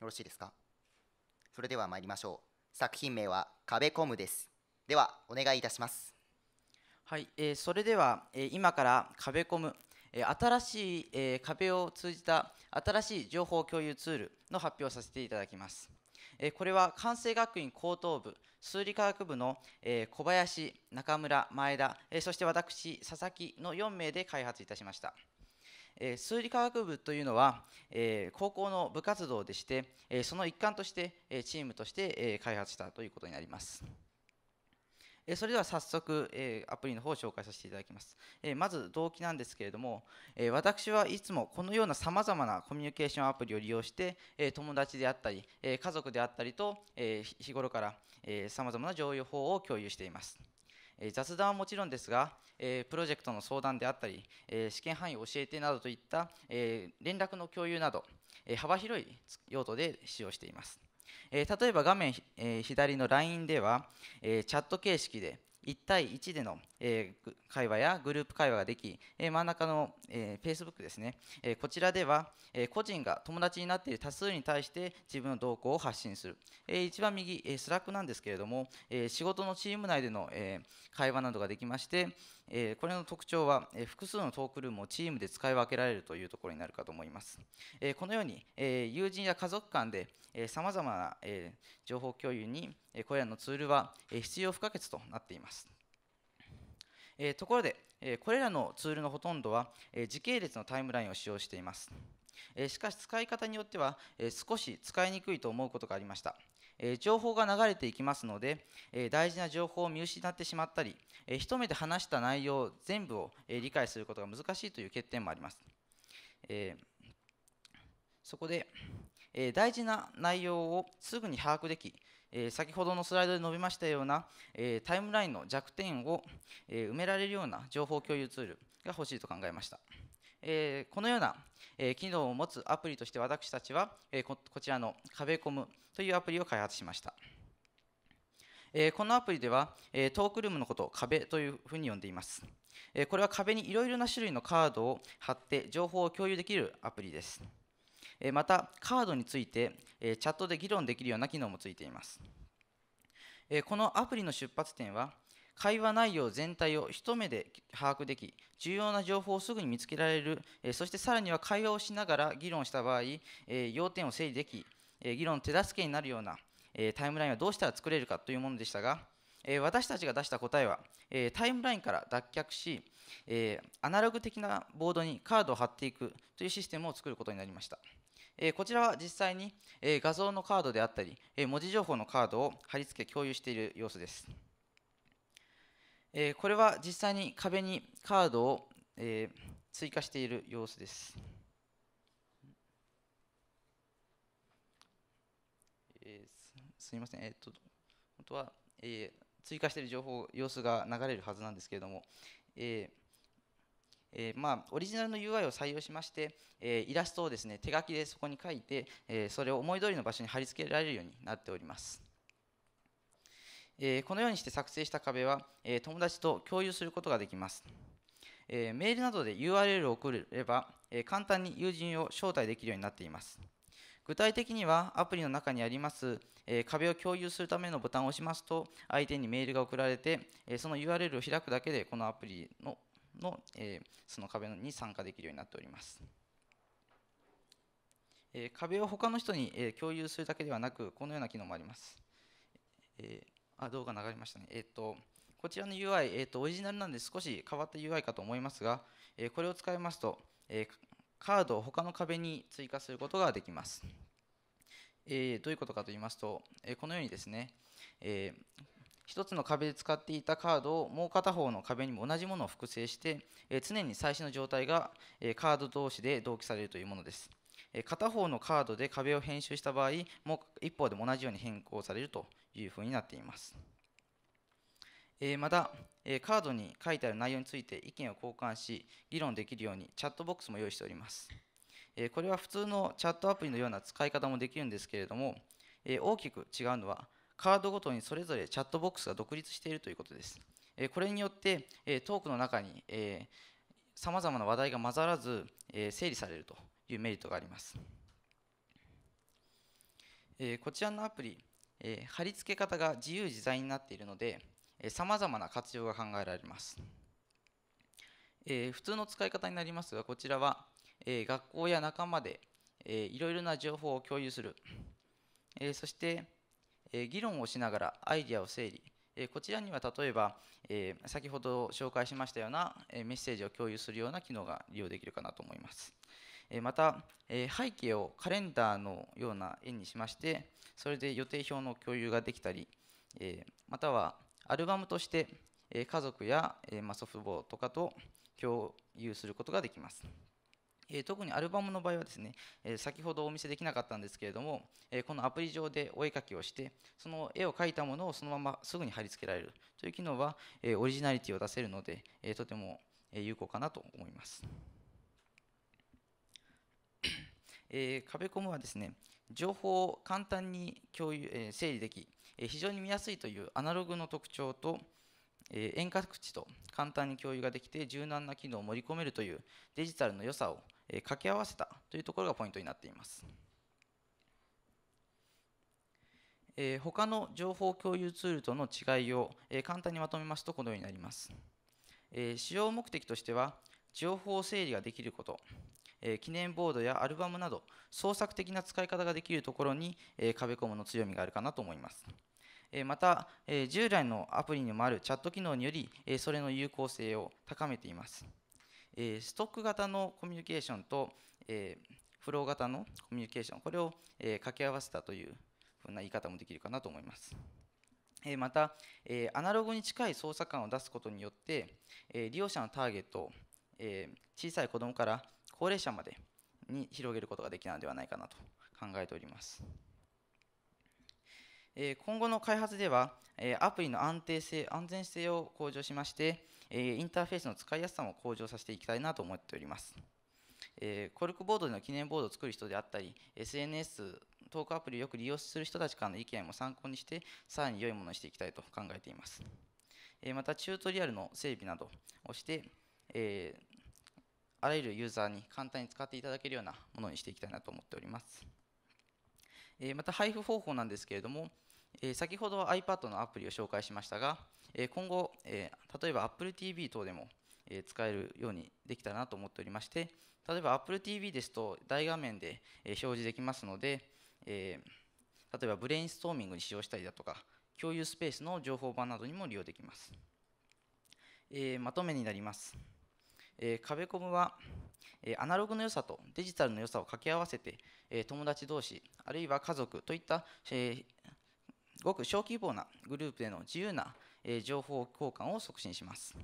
よろしいですかそれでは参りましょう作品名は壁コムですではお願いいたしますはい、えー、それでは、えー、今から壁コム、えー、新しい、えー、壁を通じた新しい情報共有ツールの発表させていただきますこれは関西学院高等部数理科学部の小林中村前田そして私佐々木の4名で開発いたしましたえ数理科学部というのは、え高校の部活動でして、えその一環として、えチームとして、え開発したということになります。それでは早速、えアプリの方を紹介させていただきます。えまず動機なんですけれども、え私はいつもこのようなさまざまなコミュニケーションアプリを利用して、え友達であったり、え家族であったりと、え日頃からさまざまな情報を共有しています。え雑談はもちろんですが、えプロジェクトの相談であったり、え試験範囲を教えてなどといった、え連絡の共有など、え幅広い用途で使用しています。え例えば画面、え左の LINE では、えチャット形式で、1対1での、え会話やグループ会話ができ、え真ん中の、え Facebook ですね、えこちらでは、え個人が友達になっている多数に対して自分の動向を発信する、えー、一番右、えー、スラックなんですけれども、え仕事のチーム内での、え会話などができまして、えこれの特徴は、え複数のトークルームをチームで使い分けられるというところになるかと思います、えこのように、え友人や家族間でさまざまな、え情報共有に、えこれらのツールは、え必要不可欠となっていますえところで、えこれらのツールのほとんどは、え時系列のタイムラインを使用しています、えしかし使い方によっては、え少し使いにくいと思うことがありました、え情報が流れていきますので、え大事な情報を見失ってしまったり、え一目で話した内容全部を、え理解することが難しいという欠点もあります、えそこで、え大事な内容をすぐに把握でき、え先ほどのスライドで述べましたような、えタイムラインの弱点を、え埋められるような情報共有ツールが欲しいと考えました。えー、このような、えー、機能を持つアプリとして私たちは、えー、こちらの壁コムというアプリを開発しました。えー、このアプリでは、えー、トークルームのことを壁というふうに呼んでいます。えー、これは壁にいろいろな種類のカードを貼って情報を共有できるアプリです。えー、また、カードについて、えー、チャットで議論できるような機能もついています。このアプリの出発点は会話内容全体を一目で把握でき重要な情報をすぐに見つけられる、えそしてさらには会話をしながら議論した場合、え要点を整理でき、え議論の手助けになるような、えタイムラインはどうしたら作れるかというものでしたが、え私たちが出した答えは、えタイムラインから脱却し、えアナログ的なボードにカードを貼っていくというシステムを作ることになりました。こちらは実際に画像のカードであったり文字情報のカードを貼り付け共有している様子です。えー、これは実際に壁にカードを、えー、追加している様子です。えー、すみません、えー、っと本当は、えー、追加している情報様子が流れるはずなんですけれども、えーえーまあ、オリジナルの UI を採用しまして、えー、イラストをですね手書きでそこに書いて、えー、それを思い通りの場所に貼り付けられるようになっております。えー、このようにして作成した壁は、えー、友達と共有することができます。えー、メールなどで URL を送れば、え簡単に友人を招待できるようになっています。具体的にはアプリの中にあります、え壁を共有するためのボタンを押しますと相手にメールが送られて、えその URL を開くだけでこのアプリのの、えその壁に参加できるようになっております。え壁を他の人に、え共有するだけではなくこのような機能もあります。えーあ動画流れましたね。えっ、ー、とこちらの UI、えーと、オリジナルなんで少し変わった UI かと思いますが、えー、これを使いますと、えー、カードを他の壁に追加することができます。えー、どういうことかと言いますと、えこのようにですね、え1つの壁で使っていたカードをもう片方の壁にも同じものを複製して、え常に最新の状態が、えカード同士で同期されるというものです。片方のカードで壁を編集した場合もう一方でも同じように変更されるというふうになっています。また、カードに書いてある内容について意見を交換し、議論できるようにチャットボックスも用意しております。これは普通のチャットアプリのような使い方もできるんですけれども、大きく違うのは、カードごとにそれぞれチャットボックスが独立しているということです。これによって、トークの中にさまざまな話題が混ざらず、整理されるというメリットがあります、えー、こちらのアプリ、えー、貼り付け方が自由自在になっているのでさまざまな活用が考えられます、えー、普通の使い方になりますがこちらは、えー、学校や仲間で、えー、いろいろな情報を共有する、えー、そして、えー、議論をしながらアイディアを整理こちらには例えば、えー、先ほど紹介しましたようなメッセージを共有するような機能が利用できるかなと思います。えまた、え背景をカレンダーのような円にしましてそれで予定表の共有ができたり、えまたはアルバムとして、え家族や、えま祖父母とかと共有することができます。え特にアルバムの場合はですね、え先ほどお見せできなかったんですけれども、えこのアプリ上でお絵かきをしてその絵を描いたものをそのまますぐに貼り付けられるという機能は、えオリジナリティを出せるので、えとても有効かなと思います。えー、壁コムはですね情報を簡単に共有、えー、整理でき、えー、非常に見やすいというアナログの特徴と、えー、遠隔地と簡単に共有ができて柔軟な機能を盛り込めるというデジタルの良さを、えー、掛け合わせたというところがポイントになっています。えー、他の情報共有ツールとの違いを、えー、簡単にまとめますとこのようになります、えー、使用目的としては情報整理ができること、え記念ボードやアルバムなど創作的な使い方ができるところに、え壁コムの強みがあるかなと思います。また従来のアプリにもあるチャット機能によりそれの有効性を高めていますストック型のコミュニケーションとフロー型のコミュニケーションこれを掛け合わせたというふうな言い方もできるかなと思いますまたアナログに近い操作感を出すことによって利用者のターゲットを小さい子どもから高齢者までに広げることができたのではないかなと考えております。今後の開発では、アプリの安定性、安全性を向上しまして、インターフェースの使いやすさも向上させていきたいなと思っております。コルクボードでの記念ボードを作る人であったり、SNS、トークアプリをよく利用する人たちからの意見も参考にして、さらに良いものにしていきたいと考えています。また、チュートリアルの整備などをして、あらゆるユーザーに簡単に使っていただけるようなものにしていきたいなと思っております。えまた配布方法なんですけれども、え先ほど iPad のアプリを紹介しましたが、え今後、え例えば Apple TV 等でも、え使えるようにできたらなと思っておりまして、例えば Apple TV ですと大画面で、え表示できますので、え例えばブレインストーミングに使用したりだとか、共有スペースの情報版などにも利用できます。えまとめになります。えー、カベコムは、えアナログの良さとデジタルの良さを掛け合わせて、え友達同士あるいは家族といった、えごく小規模なグループでの自由な、え情報交換を促進します、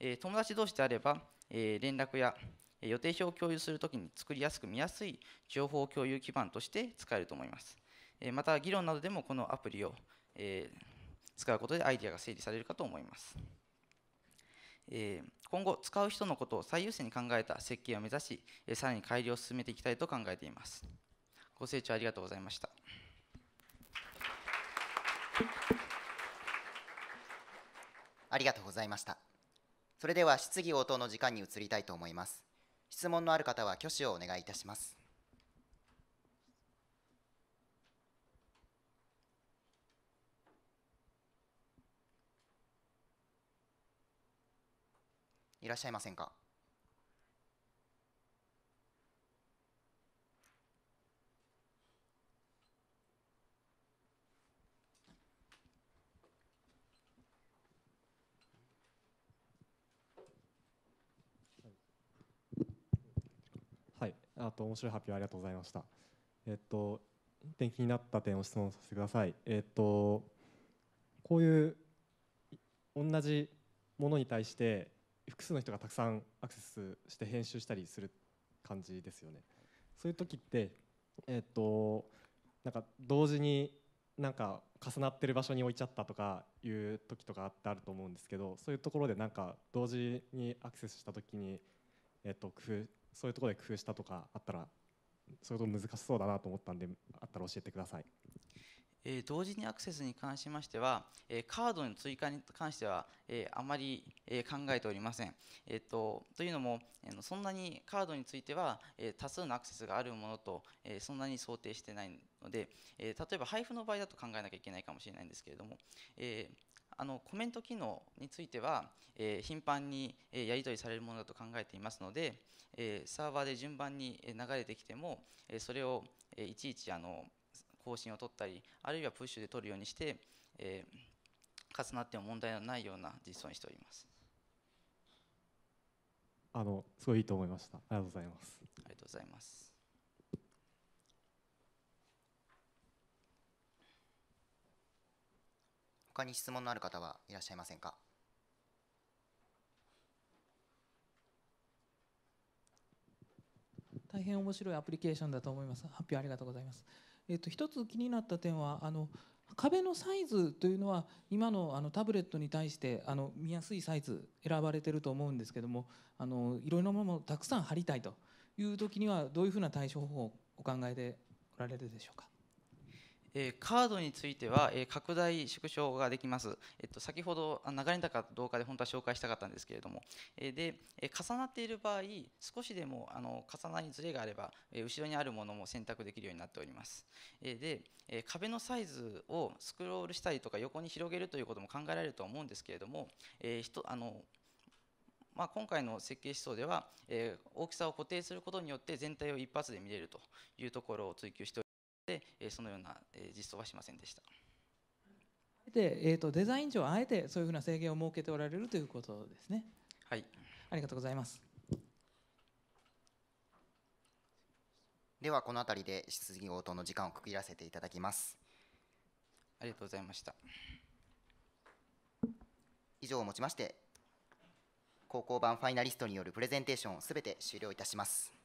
え友達同士であれば、え連絡や予定表を共有するときに作りやすく見やすい情報共有基盤として使えると思いますまた議論などでもこのアプリを、え使うことでアイデアが整理されるかと思います。え今後使う人のことを最優先に考えた設計を目指し、えさらに改良を進めていきたいと考えていますご清聴ありがとうございましたありがとうございましたそれでは質疑応答の時間に移りたいと思います質問のある方は挙手をお願いいたしますいらっしゃいませんかはいあと面白い発表ありがとうございましたえっと点気になった点を質問させてくださいえっとこういう同じものに対して複数の人がたくさんアクセスして編集したりする感じですよね。そういう時ってえっ、ー、となんか同時になんか重なってる場所に置いちゃったとかいう時とかってあると思うんですけどそういうところでなんか同時にアクセスした時に、えっと、工夫そういうところで工夫したとかあったらそれと難しそうだなと思ったんであったら教えてください。え同時にアクセスに関しましては、えカードの追加に関しては、えあまり、え考えておりません。えー、とというのも、えー、そんなにカードについては、え多数のアクセスがあるものと、えそんなに想定してないので、え例えば配布の場合だと考えなきゃいけないかもしれないんですけれども、えあのコメント機能については、え頻繁に、えやり取りされるものだと考えていますので、えサーバーで順番に流れてきても、えそれを、えいちいちあの更新を取ったりあるいはプッシュで取るようにして、えー、重なっても問題のないような実装にしておりますあのすごいいいと思いましたありがとうございますありがとうございます他に質問のある方はいらっしゃいませんか大変面白いアプリケーションだと思います。発表ありがとうございます。えっと、一つ気になった点はあの壁のサイズというのは今のあのタブレットに対してあの見やすいサイズ選ばれてると思うんですけどもあのいろいろなものをたくさん貼りたいという時にはどういうふうな対処方法をお考えでおられるでしょうか。えカードについては、え拡大縮小ができます、えっと、先ほど流れたかどうかで本当は紹介したかったんですけれども、えで、え重なっている場合少しでもあの重なりずれがあれば、え後ろにあるものも選択できるようになっております、えで、え壁のサイズをスクロールしたりとか横に広げるということも考えられると思うんですけれども、えー、あのまあ、今回の設計思想では、え大きさを固定することによって全体を一発で見れるというところを追求しております。えそのような、え実装はしませんでした。で、えーと、デザイン上あえてそういうふうな制限を設けておられるということですね。はい、ありがとうございます。ではこの辺りで質疑応答の時間を区切らせていただきます。ありがとうございました。以上をもちまして、高校版ファイナリストによるプレゼンテーションをすべて終了いたします。